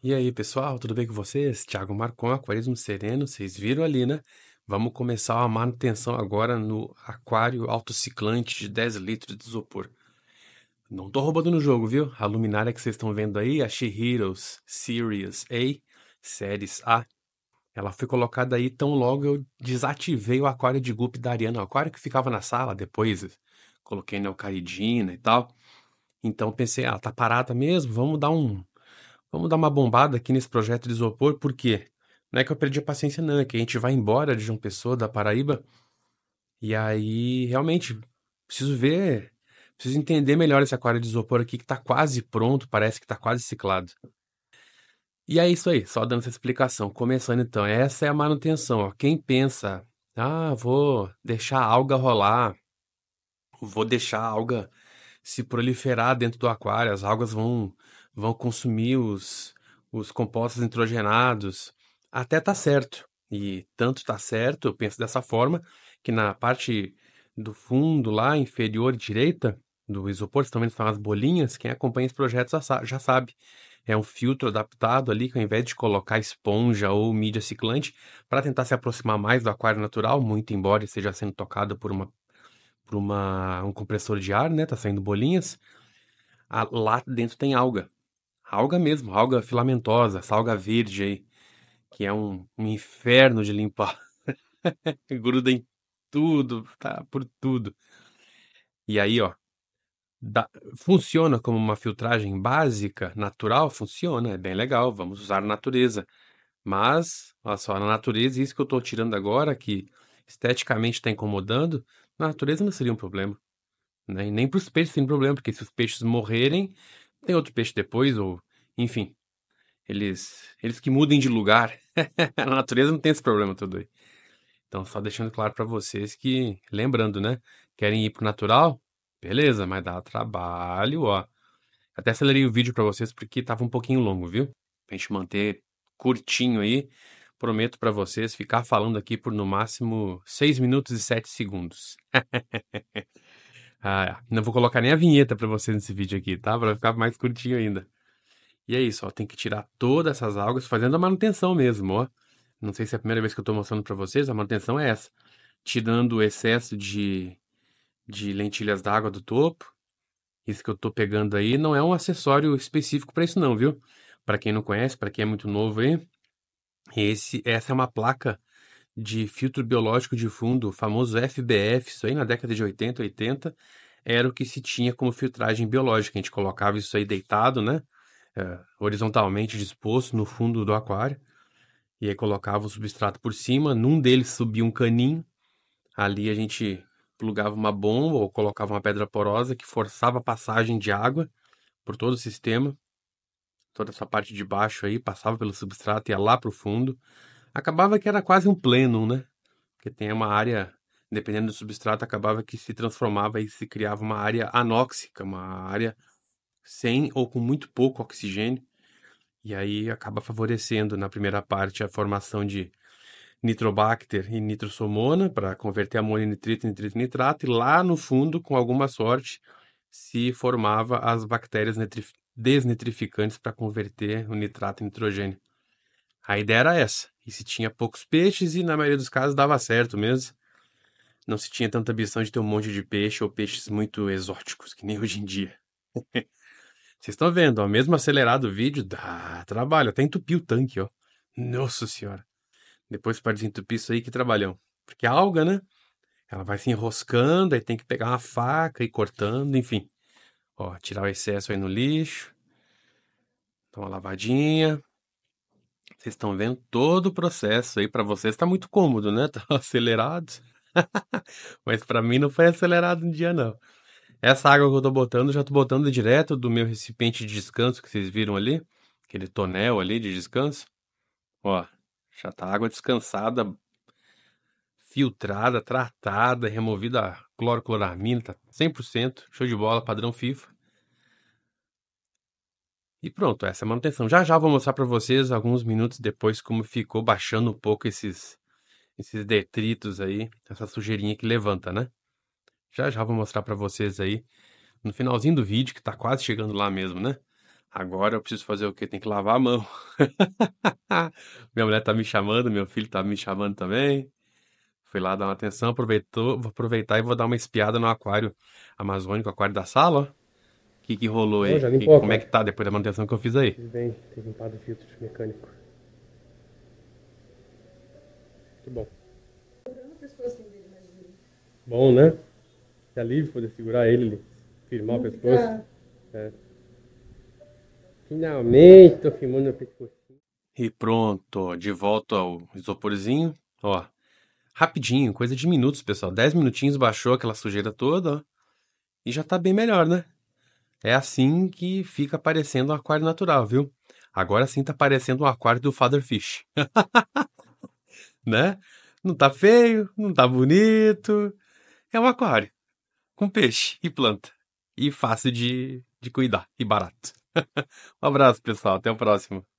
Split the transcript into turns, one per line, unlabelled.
E aí, pessoal, tudo bem com vocês? Thiago Marcon, Aquarismo Sereno, vocês viram ali, né? Vamos começar a manutenção agora no aquário autociclante de 10 litros de isopor. Não tô roubando no jogo, viu? A luminária que vocês estão vendo aí, a She-Heroes Series A, A, ela foi colocada aí tão logo eu desativei o aquário de guppy da Ariana, o aquário que ficava na sala, depois coloquei Eucaridina e tal. Então pensei, ah, tá parada mesmo, vamos dar um vamos dar uma bombada aqui nesse projeto de isopor, por quê? Não é que eu perdi a paciência, não, é que a gente vai embora de João Pessoa, da Paraíba, e aí, realmente, preciso ver, preciso entender melhor esse aquário de isopor aqui, que tá quase pronto, parece que tá quase ciclado. E é isso aí, só dando essa explicação. Começando então, essa é a manutenção. Ó. Quem pensa, ah, vou deixar a alga rolar, vou deixar a alga se proliferar dentro do aquário, as algas vão, vão consumir os, os compostos nitrogenados. Até tá certo. E tanto tá certo, eu penso dessa forma, que na parte do fundo lá, inferior direita, do isopor, também estão vendo as bolinhas, quem acompanha esse projeto já sabe. É um filtro adaptado ali, que ao invés de colocar esponja ou mídia ciclante, para tentar se aproximar mais do aquário natural, muito embora esteja sendo tocado por uma para uma, um compressor de ar, né? Tá saindo bolinhas. A, lá dentro tem alga. Alga mesmo, alga filamentosa, essa alga verde aí. Que é um, um inferno de limpar. Gruda em tudo, tá por tudo. E aí, ó. Dá, funciona como uma filtragem básica, natural, funciona, é bem legal, vamos usar a natureza. Mas, olha só, na natureza, isso que eu estou tirando agora, que esteticamente está incomodando, na natureza não seria um problema. Né? E nem para os peixes seria um problema, porque se os peixes morrerem, tem outro peixe depois, ou enfim. Eles, eles que mudem de lugar. a natureza não tem esse problema todo aí. Então, só deixando claro para vocês que, lembrando, né? Querem ir pro natural? Beleza, mas dá trabalho, ó. Até acelerei o vídeo para vocês porque tava um pouquinho longo, viu? Pra gente manter curtinho aí prometo para vocês ficar falando aqui por no máximo 6 minutos e 7 segundos. ah, não vou colocar nem a vinheta para vocês nesse vídeo aqui, tá? Para ficar mais curtinho ainda. E é isso, ó, tem que tirar todas essas algas fazendo a manutenção mesmo, ó. Não sei se é a primeira vez que eu estou mostrando para vocês, a manutenção é essa. Tirando o excesso de, de lentilhas d'água do topo. Isso que eu estou pegando aí não é um acessório específico para isso não, viu? Para quem não conhece, para quem é muito novo aí, esse, essa é uma placa de filtro biológico de fundo, famoso FBF, isso aí na década de 80, 80, era o que se tinha como filtragem biológica. A gente colocava isso aí deitado, né? É, horizontalmente disposto no fundo do aquário. E aí colocava o substrato por cima. Num deles subia um caninho. Ali a gente plugava uma bomba ou colocava uma pedra porosa que forçava a passagem de água por todo o sistema toda essa parte de baixo aí, passava pelo substrato, e ia lá para o fundo. Acabava que era quase um pleno, né? Porque tem uma área, dependendo do substrato, acabava que se transformava e se criava uma área anóxica, uma área sem ou com muito pouco oxigênio. E aí acaba favorecendo na primeira parte a formação de nitrobacter e nitrosomona para converter amônio em nitrito em nitrito em nitrato e lá no fundo, com alguma sorte, se formava as bactérias desnitrificantes para converter o nitrato em nitrogênio. A ideia era essa. E se tinha poucos peixes, e na maioria dos casos dava certo mesmo. Não se tinha tanta ambição de ter um monte de peixe ou peixes muito exóticos, que nem hoje em dia. Vocês estão vendo, ó, mesmo acelerado o vídeo, dá trabalho. Até entupiu o tanque, ó. Nossa senhora. Depois para desentupir isso aí, que trabalhão. Porque a alga, né? Ela vai se enroscando, aí tem que pegar uma faca e cortando, enfim. Ó, tirar o excesso aí no lixo. Dá uma lavadinha. Vocês estão vendo todo o processo aí. Para vocês está muito cômodo, né? Tá acelerado. Mas para mim não foi acelerado um dia, não. Essa água que eu tô botando, já tô botando direto do meu recipiente de descanso que vocês viram ali. Aquele tonel ali de descanso. Ó, já tá água descansada, filtrada, tratada, removida a clorocloramina, tá 100%, show de bola, padrão FIFA. E pronto, essa é a manutenção. Já já vou mostrar para vocês alguns minutos depois como ficou baixando um pouco esses esses detritos aí, essa sujeirinha que levanta, né? Já já vou mostrar para vocês aí no finalzinho do vídeo, que tá quase chegando lá mesmo, né? Agora eu preciso fazer o quê? Tem que lavar a mão. Minha mulher tá me chamando, meu filho tá me chamando também. Fui lá dar uma atenção, aproveitou, vou aproveitar e vou dar uma espiada no aquário amazônico, aquário da sala, O que, que rolou aí? Que, como é que tá depois da manutenção que eu fiz aí? Tudo bem, tem limpado o filtro mecânico. Muito bom. Bom, né? Que alívio poder segurar ele, firmar o pescoço. É. Finalmente tô filmando o pescoço. E pronto, de volta ao isoporzinho. Ó, rapidinho, coisa de minutos, pessoal. dez minutinhos baixou aquela sujeira toda ó, e já tá bem melhor, né? É assim que fica aparecendo o um aquário natural, viu? Agora sim tá parecendo o um aquário do Father Fish. né? Não tá feio, não tá bonito. É um aquário com peixe e planta. E fácil de, de cuidar e barato. um abraço, pessoal. Até o próximo.